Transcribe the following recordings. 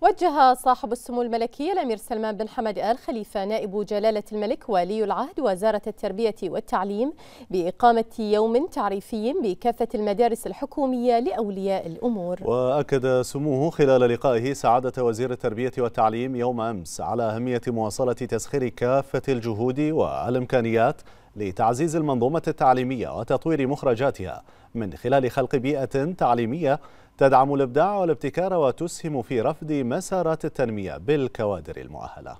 وجه صاحب السمو الملكي الأمير سلمان بن حمد آل خليفة نائب جلالة الملك ولي العهد وزارة التربية والتعليم بإقامة يوم تعريفي بكافة المدارس الحكومية لأولياء الأمور وأكد سموه خلال لقائه سعادة وزير التربية والتعليم يوم أمس على أهمية مواصلة تسخير كافة الجهود والإمكانيات لتعزيز المنظومة التعليمية وتطوير مخرجاتها من خلال خلق بيئة تعليمية تدعم الإبداع والابتكار وتسهم في رفض مسارات التنمية بالكوادر المؤهلة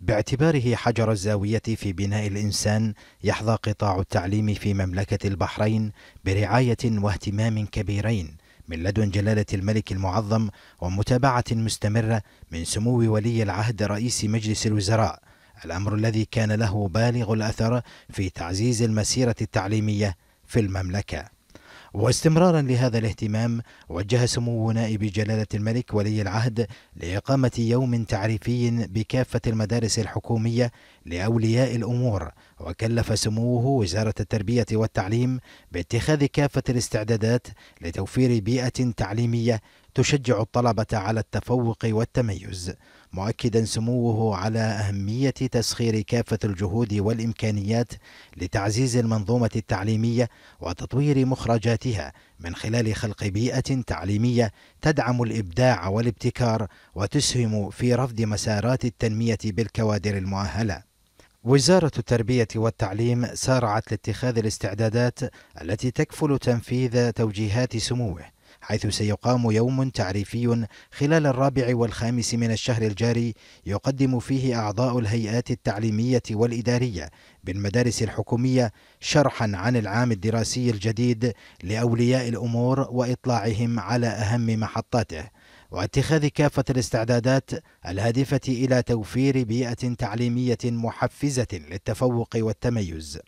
باعتباره حجر الزاوية في بناء الإنسان يحظى قطاع التعليم في مملكة البحرين برعاية واهتمام كبيرين من لدن جلالة الملك المعظم ومتابعة مستمرة من سمو ولي العهد رئيس مجلس الوزراء الأمر الذي كان له بالغ الأثر في تعزيز المسيرة التعليمية في المملكة واستمرارا لهذا الاهتمام وجه سمو نائب جلالة الملك ولي العهد لإقامة يوم تعريفي بكافة المدارس الحكومية لأولياء الأمور وكلف سموه وزارة التربية والتعليم باتخاذ كافة الاستعدادات لتوفير بيئة تعليمية تشجع الطلبة على التفوق والتميز مؤكدا سموه على أهمية تسخير كافة الجهود والإمكانيات لتعزيز المنظومة التعليمية وتطوير مخرجاتها من خلال خلق بيئة تعليمية تدعم الإبداع والابتكار وتسهم في رفض مسارات التنمية بالكوادر المؤهله وزارة التربية والتعليم سارعت لاتخاذ الاستعدادات التي تكفل تنفيذ توجيهات سموه حيث سيقام يوم تعريفي خلال الرابع والخامس من الشهر الجاري يقدم فيه أعضاء الهيئات التعليمية والإدارية بالمدارس الحكومية شرحا عن العام الدراسي الجديد لأولياء الأمور وإطلاعهم على أهم محطاته واتخاذ كافة الاستعدادات الهادفة إلى توفير بيئة تعليمية محفزة للتفوق والتميز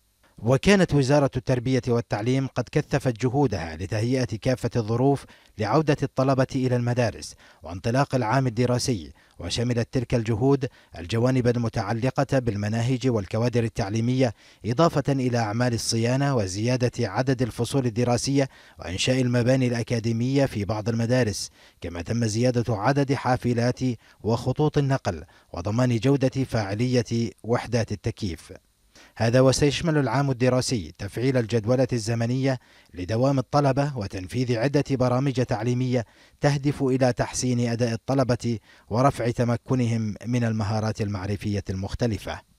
وكانت وزارة التربية والتعليم قد كثفت جهودها لتهيئة كافة الظروف لعودة الطلبة إلى المدارس وانطلاق العام الدراسي وشملت تلك الجهود الجوانب المتعلقة بالمناهج والكوادر التعليمية إضافة إلى أعمال الصيانة وزيادة عدد الفصول الدراسية وإنشاء المباني الأكاديمية في بعض المدارس كما تم زيادة عدد حافلات وخطوط النقل وضمان جودة فاعلية وحدات التكييف هذا وسيشمل العام الدراسي تفعيل الجدولة الزمنية لدوام الطلبة وتنفيذ عدة برامج تعليمية تهدف إلى تحسين أداء الطلبة ورفع تمكنهم من المهارات المعرفية المختلفة